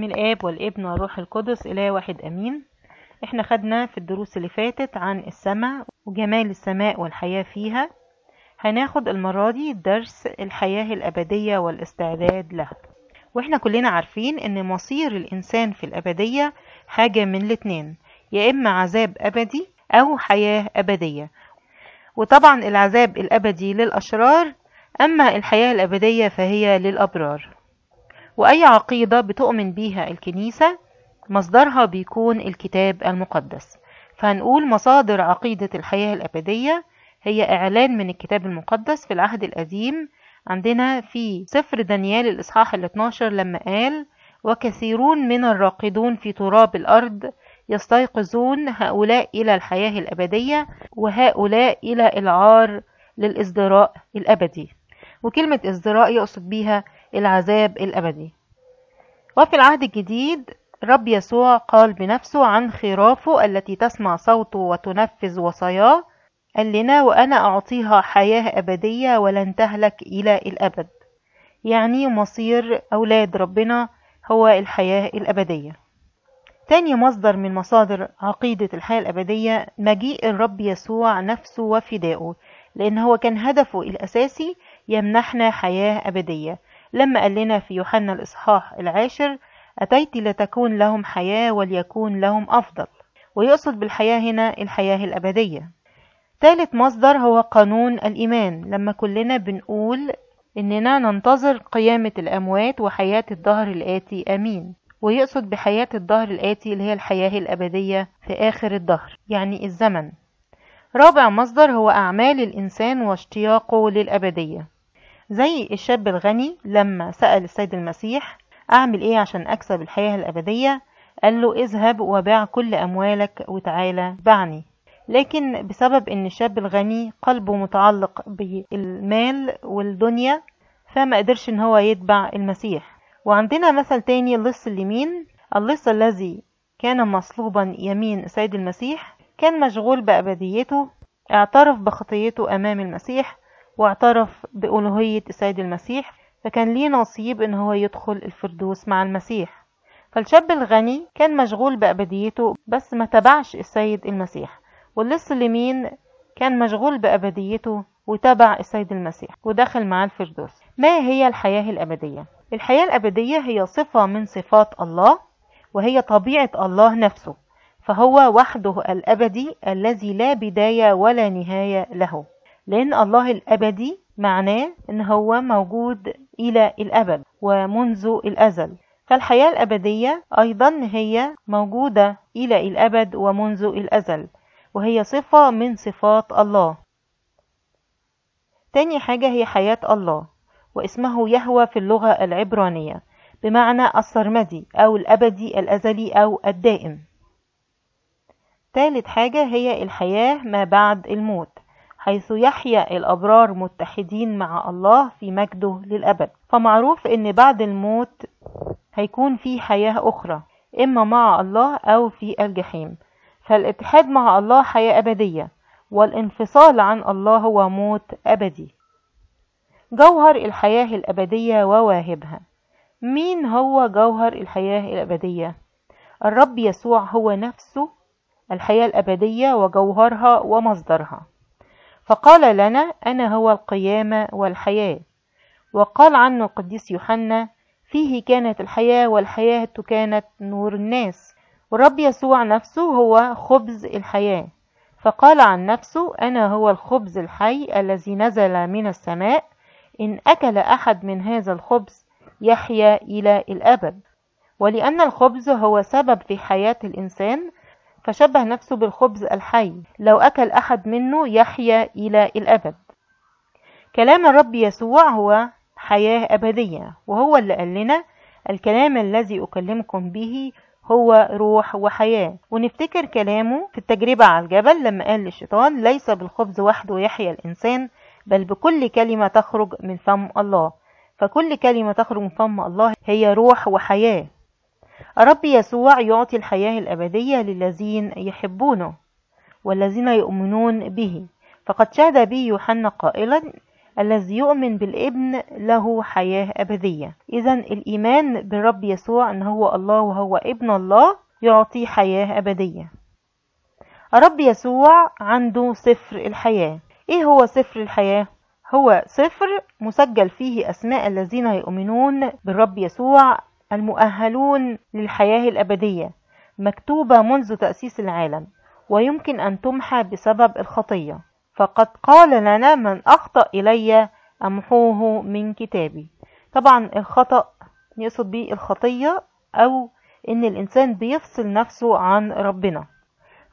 باسم الاب والابن والروح القدس اله واحد امين احنا خدنا في الدروس اللي فاتت عن السماء وجمال السماء والحياة فيها هناخد المرة دي درس الحياة الابدية والاستعداد لها واحنا كلنا عارفين ان مصير الانسان في الابدية حاجة من الاتنين يا اما عذاب ابدي او حياة ابدية وطبعا العذاب الابدي للاشرار اما الحياة الابدية فهي للابرار وأي عقيدة بتؤمن بيها الكنيسة مصدرها بيكون الكتاب المقدس فهنقول مصادر عقيدة الحياة الأبدية هي إعلان من الكتاب المقدس في العهد القديم عندنا في سفر دانيال الإصحاح ال 12 لما قال وكثيرون من الراقدون في تراب الأرض يستيقظون هؤلاء إلى الحياة الأبدية وهؤلاء إلى العار للإزدراء الأبدي وكلمة إزدراء يقصد بيها العذاب الأبدي وفي العهد الجديد رب يسوع قال بنفسه عن خرافه التي تسمع صوته وتنفذ وصاياه قال لنا وأنا أعطيها حياة أبدية ولن تهلك إلى الأبد يعني مصير أولاد ربنا هو الحياة الأبدية تاني مصدر من مصادر عقيدة الحياة الأبدية مجيء الرب يسوع نفسه وفدائه لأن هو كان هدفه الأساسي يمنحنا حياة أبدية لما قال لنا في يوحنا الإصحاح العاشر أتيت لتكون لهم حياة وليكون لهم أفضل ويقصد بالحياة هنا الحياة الأبدية ثالث مصدر هو قانون الإيمان لما كلنا بنقول إننا ننتظر قيامة الأموات وحياة الظهر الآتي آمين ويقصد بحياة الظهر الآتي اللي هي الحياة الأبدية في آخر الظهر يعني الزمن رابع مصدر هو أعمال الإنسان واشتياقه للأبدية زي الشاب الغني لما سأل السيد المسيح أعمل إيه عشان أكسب الحياة الأبدية قال له اذهب وباع كل أموالك وتعالى بعني لكن بسبب ان الشاب الغني قلبه متعلق بالمال والدنيا فما قدرش ان هو يتبع المسيح وعندنا مثل تاني اللص اليمين اللص الذي كان مصلوبا يمين سيد المسيح كان مشغول بأبديته اعترف بخطيته أمام المسيح واعترف بألوهية السيد المسيح فكان ليه نصيب إن هو يدخل الفردوس مع المسيح فالشاب الغني كان مشغول بأبديته بس ما تبعش السيد المسيح واللص اليمين كان مشغول بأبديته وتبع السيد المسيح ودخل معاه الفردوس ما هي الحياة الأبدية؟ الحياة الأبدية هي صفة من صفات الله وهي طبيعة الله نفسه فهو وحده الأبدي الذي لا بداية ولا نهاية له لأن الله الأبدي معناه إن هو موجود إلى الأبد ومنذ الأزل فالحياة الأبدية أيضا هي موجودة إلى الأبد ومنذ الأزل وهي صفة من صفات الله تاني حاجة هي حياة الله واسمه يهوى في اللغة العبرانية بمعنى السرمدي أو الأبدي الأزلي أو الدائم تالت حاجة هي الحياة ما بعد الموت حيث يحيا الأبرار متحدين مع الله في مجده للأبد فمعروف إن بعد الموت هيكون في حياة أخرى إما مع الله أو في الجحيم فالاتحاد مع الله حياة أبدية والانفصال عن الله هو موت أبدي جوهر الحياة الأبدية وواهبها مين هو جوهر الحياة الأبدية؟ الرب يسوع هو نفسه الحياة الأبدية وجوهرها ومصدرها فقال لنا أنا هو القيامة والحياة وقال عنه القديس يوحنا فيه كانت الحياة والحياة كانت نور الناس والرب يسوع نفسه هو خبز الحياة فقال عن نفسه أنا هو الخبز الحي الذي نزل من السماء إن أكل أحد من هذا الخبز يحيا إلى الأبد ولأن الخبز هو سبب في حياة الإنسان فشبه نفسه بالخبز الحي لو أكل أحد منه يحيا إلى الأبد كلام الرب يسوع هو حياة أبدية وهو اللي قال لنا الكلام الذي أكلمكم به هو روح وحياة ونفتكر كلامه في التجربة على الجبل لما قال للشيطان ليس بالخبز وحده يحيا الإنسان بل بكل كلمة تخرج من فم الله فكل كلمة تخرج من فم الله هي روح وحياة الرب يسوع يعطي الحياة الأبدية للذين يحبونه والذين يؤمنون به فقد شهد به يوحنا قائلا الذي يؤمن بالابن له حياة أبدية إذا الإيمان بالرب يسوع أن هو الله وهو ابن الله يعطي حياة أبدية الرب يسوع عنده سفر الحياة إيه هو سفر الحياة؟ هو سفر مسجل فيه أسماء الذين يؤمنون بالرب يسوع المؤهلون للحياة الأبدية مكتوبة منذ تأسيس العالم ويمكن أن تمحى بسبب الخطية فقد قال لنا من أخطأ إلي أمحوه من كتابي طبعا الخطأ يقصد به الخطية أو إن الإنسان بيفصل نفسه عن ربنا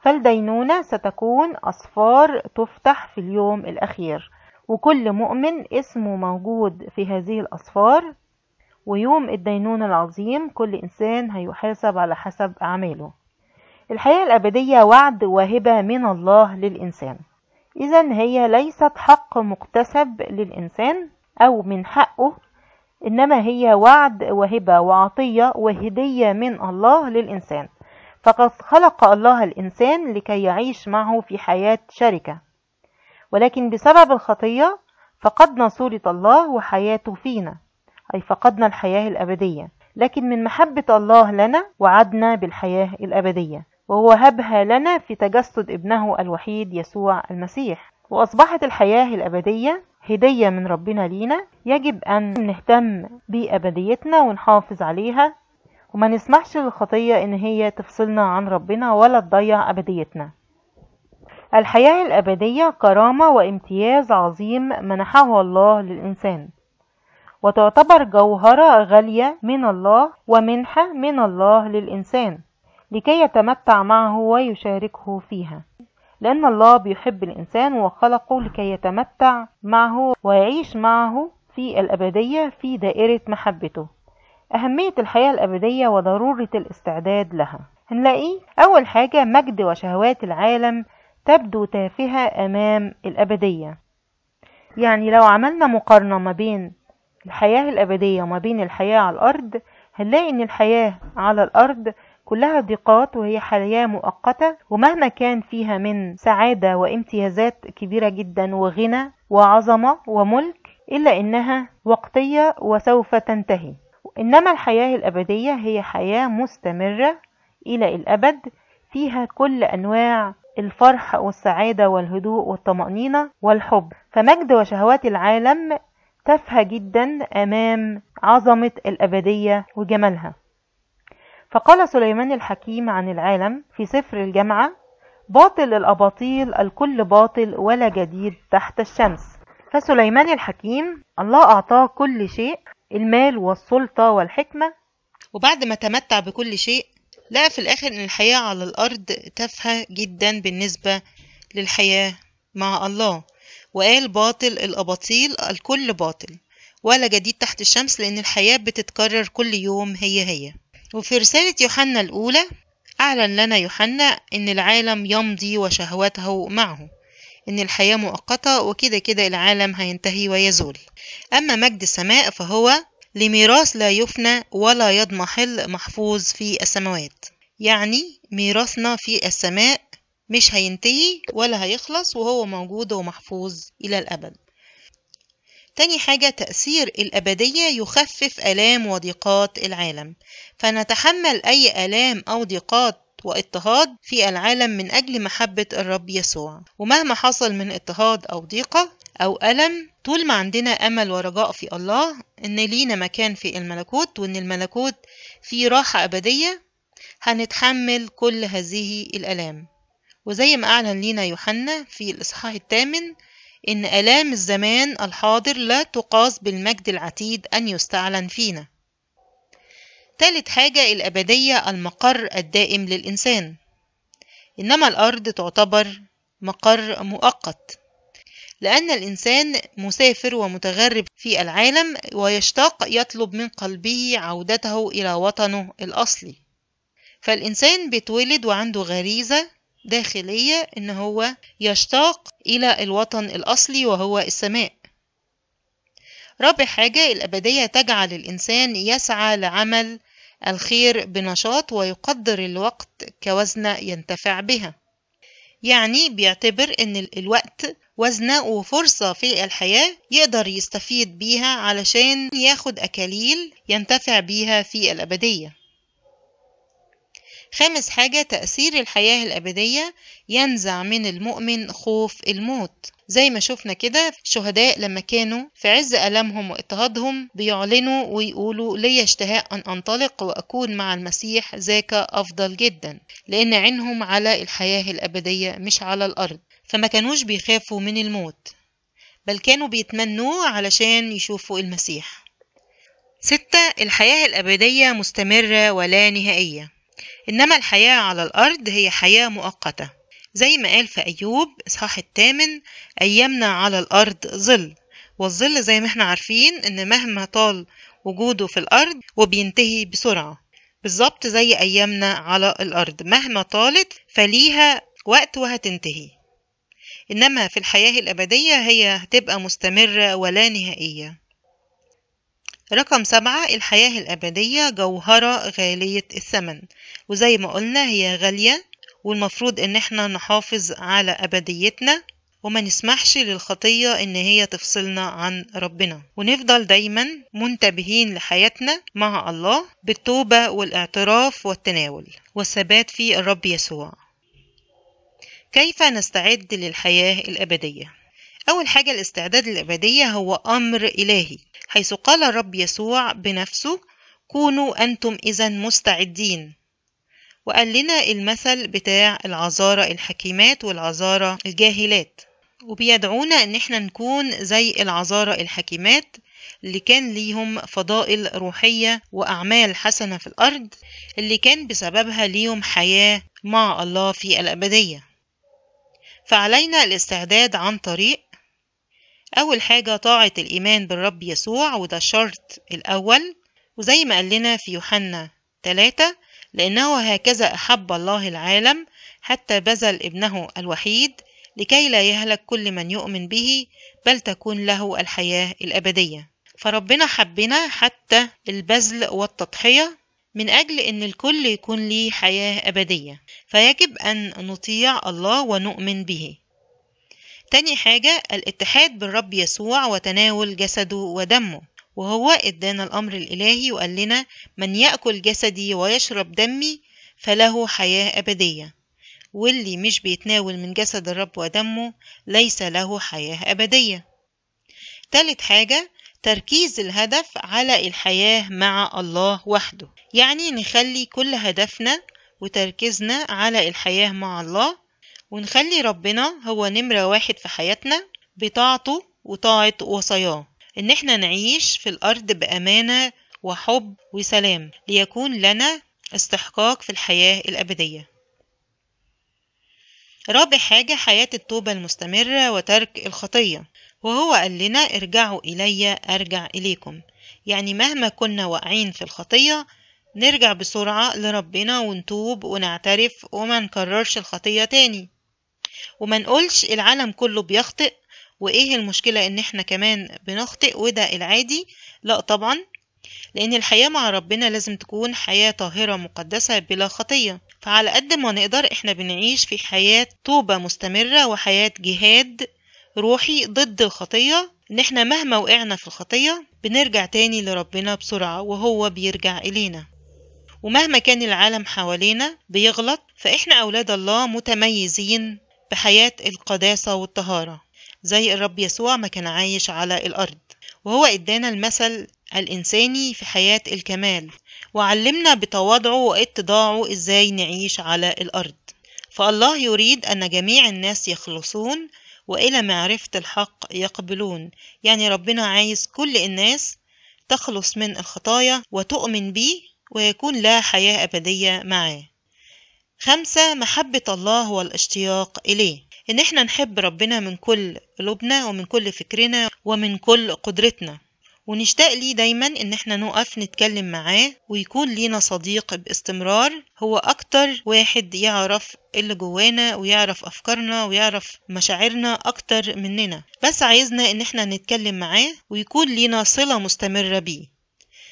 فالدينونة ستكون أصفار تفتح في اليوم الأخير وكل مؤمن اسمه موجود في هذه الأصفار ويوم الدينون العظيم كل إنسان هيحاسب على حسب أعماله الحياة الأبدية وعد وهبة من الله للإنسان إذا هي ليست حق مكتسب للإنسان أو من حقه إنما هي وعد وهبة وعطية وهدية من الله للإنسان فقد خلق الله الإنسان لكي يعيش معه في حياة شركة ولكن بسبب الخطية فقدنا صورة الله وحياته فينا أي فقدنا الحياة الأبدية لكن من محبة الله لنا وعدنا بالحياة الأبدية وهو هبها لنا في تجسد ابنه الوحيد يسوع المسيح وأصبحت الحياة الأبدية هدية من ربنا لينا يجب أن نهتم بأبديتنا ونحافظ عليها وما نسمحش للخطية إن هي تفصلنا عن ربنا ولا تضيع أبديتنا الحياة الأبدية كرامة وامتياز عظيم منحه الله للإنسان وتعتبر جوهرة غالية من الله ومنحة من الله للإنسان لكي يتمتع معه ويشاركه فيها لأن الله بيحب الإنسان وخلقه لكي يتمتع معه ويعيش معه في الأبدية في دائرة محبته أهمية الحياة الأبدية وضرورة الاستعداد لها هنلاقي أول حاجة مجد وشهوات العالم تبدو تافهة أمام الأبدية يعني لو عملنا مقارنة ما بين الحياة الأبدية ما بين الحياة على الأرض هنلاقي إن الحياة على الأرض كلها ضيقات وهي حياة مؤقتة ومهما كان فيها من سعادة وامتيازات كبيرة جدا وغنى وعظمة وملك إلا إنها وقتية وسوف تنتهي إنما الحياة الأبدية هي حياة مستمرة إلى الأبد فيها كل أنواع الفرح والسعادة والهدوء والطمأنينة والحب فمجد وشهوات العالم تافهة جدا أمام عظمة الأبدية وجمالها فقال سليمان الحكيم عن العالم في سفر الجامعة باطل الأباطيل الكل باطل ولا جديد تحت الشمس فسليمان الحكيم الله أعطاه كل شيء المال والسلطة والحكمة وبعد ما تمتع بكل شيء لقى في الآخر إن الحياة على الأرض تافهة جدا بالنسبة للحياة مع الله وقال باطل الأباطيل الكل باطل ولا جديد تحت الشمس لأن الحياة بتتكرر كل يوم هي هي وفي رسالة يوحنا الأولى أعلن لنا يوحنا إن العالم يمضي وشهوته معه إن الحياة مؤقتة وكده كده العالم هينتهي ويزول أما مجد السماء فهو لميراث لا يفنى ولا يضمحل محفوظ في السماوات يعني ميراثنا في السماء مش هينتهي ولا هيخلص وهو موجود ومحفوظ إلى الأبد تاني حاجة تأثير الأبدية يخفف آلام وضيقات العالم فنتحمل أي آلام أو ضيقات واضطهاد في العالم من أجل محبة الرب يسوع ومهما حصل من اضطهاد أو ضيقة أو ألم طول ما عندنا أمل ورجاء في الله إن لينا مكان في الملكوت وإن الملكوت فيه راحة أبدية هنتحمل كل هذه الآلام وزي ما أعلن لنا يوحنا في الإصحاح الثامن إن آلام الزمان الحاضر لا تقاس بالمجد العتيد أن يستعلن فينا ثالث حاجة الأبدية المقر الدائم للإنسان إنما الأرض تعتبر مقر مؤقت لأن الإنسان مسافر ومتغرب في العالم ويشتاق يطلب من قلبه عودته إلى وطنه الأصلي فالإنسان بيتولد وعنده غريزة داخلية إن هو يشتاق إلى الوطن الأصلي وهو السماء رابع حاجة الأبدية تجعل الإنسان يسعى لعمل الخير بنشاط ويقدر الوقت كوزنة ينتفع بها يعني بيعتبر إن الوقت وزنة وفرصة في الحياة يقدر يستفيد بيها علشان ياخد أكاليل ينتفع بيها في الأبدية خامس حاجة تأثير الحياة الأبدية ينزع من المؤمن خوف الموت زي ما شفنا كده الشهداء لما كانوا في عز ألمهم واضطهادهم بيعلنوا ويقولوا لي اشتهاء أن أنطلق وأكون مع المسيح ذاك أفضل جدا لأن عينهم على الحياة الأبدية مش على الأرض فما كانوش بيخافوا من الموت بل كانوا بيتمنوه علشان يشوفوا المسيح ستة الحياة الأبدية مستمرة ولا نهائية إنما الحياة على الأرض هي حياة مؤقتة زي ما قال في أيوب إصحاح الثامن أيامنا على الأرض ظل والظل زي ما احنا عارفين إن مهما طال وجوده في الأرض وبينتهي بسرعة بالظبط زي أيامنا على الأرض مهما طالت فليها وقت وهتنتهي إنما في الحياة الأبدية هي هتبقى مستمرة ولا نهائية رقم سبعة الحياة الأبدية جوهرة غالية الثمن وزي ما قلنا هي غالية والمفروض ان احنا نحافظ على ابديتنا وما نسمحش للخطية إن هي تفصلنا عن ربنا ونفضل دايما منتبهين لحياتنا مع الله بالتوبة والاعتراف والتناول والثبات في الرب يسوع كيف نستعد للحياة الأبدية؟ أول حاجة الاستعداد للأبدية هو أمر إلهي حيث قال الرب يسوع بنفسه كونوا أنتم إذا مستعدين وقال لنا المثل بتاع العذارة الحكيمات والعذارة الجاهلات وبيدعونا ان احنا نكون زي العذارة الحكيمات اللي كان ليهم فضائل روحية وأعمال حسنة في الأرض اللي كان بسببها ليهم حياة مع الله في الأبدية فعلينا الاستعداد عن طريق أول حاجة طاعة الإيمان بالرب يسوع وده الشرط الأول وزي ما قال لنا في يوحنا 3 لأنه هكذا أحب الله العالم حتى بذل ابنه الوحيد لكي لا يهلك كل من يؤمن به بل تكون له الحياة الأبدية فربنا حبنا حتى البذل والتضحية من أجل أن الكل يكون ليه حياة أبدية فيجب أن نطيع الله ونؤمن به تاني حاجة الاتحاد بالرب يسوع وتناول جسده ودمه وهو ادانا الامر الالهي وقال لنا من ياكل جسدي ويشرب دمي فله حياه ابديه واللي مش بيتناول من جسد الرب ودمه ليس له حياه ابديه تالت حاجه تركيز الهدف على الحياه مع الله وحده يعني نخلي كل هدفنا وتركيزنا على الحياه مع الله ونخلي ربنا هو نمره واحد في حياتنا بطاعته وطاعه وصاياه إن إحنا نعيش في الأرض بأمانة وحب وسلام ليكون لنا استحقاق في الحياة الأبدية رابع حاجة حياة التوبة المستمرة وترك الخطية وهو قال لنا ارجعوا إلي أرجع إليكم يعني مهما كنا واقعين في الخطية نرجع بسرعة لربنا ونتوب ونعترف وما نكررش الخطية تاني وما نقولش العالم كله بيخطئ وايه المشكلة ان احنا كمان بنخطئ وده العادي لا طبعا لأن الحياة مع ربنا لازم تكون حياة طاهرة مقدسة بلا خطية فعلى قد ما نقدر احنا بنعيش في حياة توبة مستمرة وحياة جهاد روحي ضد الخطية ان احنا مهما وقعنا في الخطية بنرجع تاني لربنا بسرعة وهو بيرجع إلينا ومهما كان العالم حوالينا بيغلط فإحنا أولاد الله متميزين بحياة القداسة والطهارة زي الرب يسوع ما كان عايش على الأرض وهو إدانا المثل الإنساني في حياة الكمال وعلمنا بتواضعه واتضاعه إزاي نعيش على الأرض فالله يريد أن جميع الناس يخلصون وإلى معرفة الحق يقبلون يعني ربنا عايز كل الناس تخلص من الخطايا وتؤمن بيه ويكون لها حياة أبدية معاه خمسة محبة الله والاشتياق إليه إن إحنا نحب ربنا من كل قلوبنا ومن كل فكرنا ومن كل قدرتنا ونشتاق ليه دايما إن إحنا نقف نتكلم معاه ويكون لينا صديق باستمرار هو أكتر واحد يعرف اللي جوانا ويعرف أفكارنا ويعرف مشاعرنا أكتر مننا بس عايزنا إن إحنا نتكلم معاه ويكون لينا صلة مستمرة بيه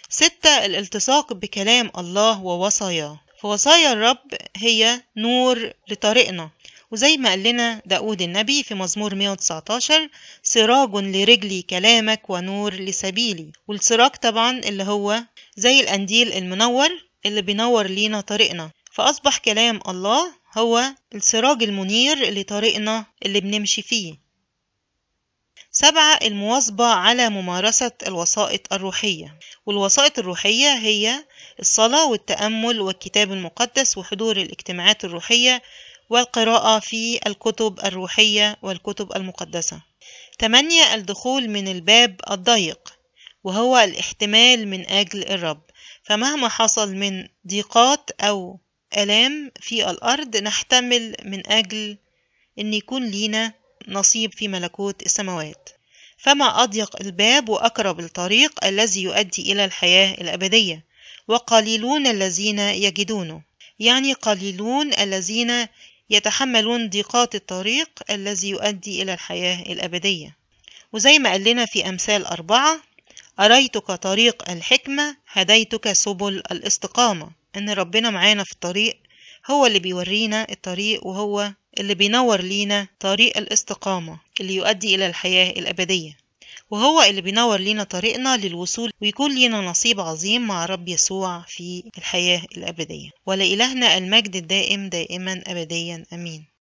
ستة الالتصاق بكلام الله ووصاياه فوصايا الرب هي نور لطريقنا وزي ما قال لنا داود النبي في مزمور 119 سراج لرجلي كلامك ونور لسبيلي والسراج طبعا اللي هو زي القنديل المنور اللي بينور لينا طريقنا فأصبح كلام الله هو السراج المنير لطريقنا اللي بنمشي فيه سبعة المواظبة على ممارسة الوسائط الروحية والوسائط الروحية هي الصلاة والتأمل والكتاب المقدس وحضور الاجتماعات الروحية والقراءة في الكتب الروحية والكتب المقدسة تمانية الدخول من الباب الضيق وهو الاحتمال من أجل الرب فمهما حصل من ضيقات أو آلام في الأرض نحتمل من أجل أن يكون لينا نصيب في ملكوت السماوات فما أضيق الباب وأقرب الطريق الذي يؤدي إلى الحياة الأبدية وقليلون الذين يجدونه يعني قليلون الذين يتحملون ضيقات الطريق الذي يؤدي إلى الحياة الأبدية وزي ما قلنا في أمثال أربعة أريتك طريق الحكمة هديتك سبل الاستقامة إن ربنا معانا في الطريق هو اللي بيورينا الطريق وهو اللي بينور لينا طريق الاستقامة اللي يؤدي إلى الحياة الأبدية وهو اللي بينور لينا طريقنا للوصول ويكون لينا نصيب عظيم مع رب يسوع في الحياة الأبدية ولإلهنا المجد الدائم دائما أبديا أمين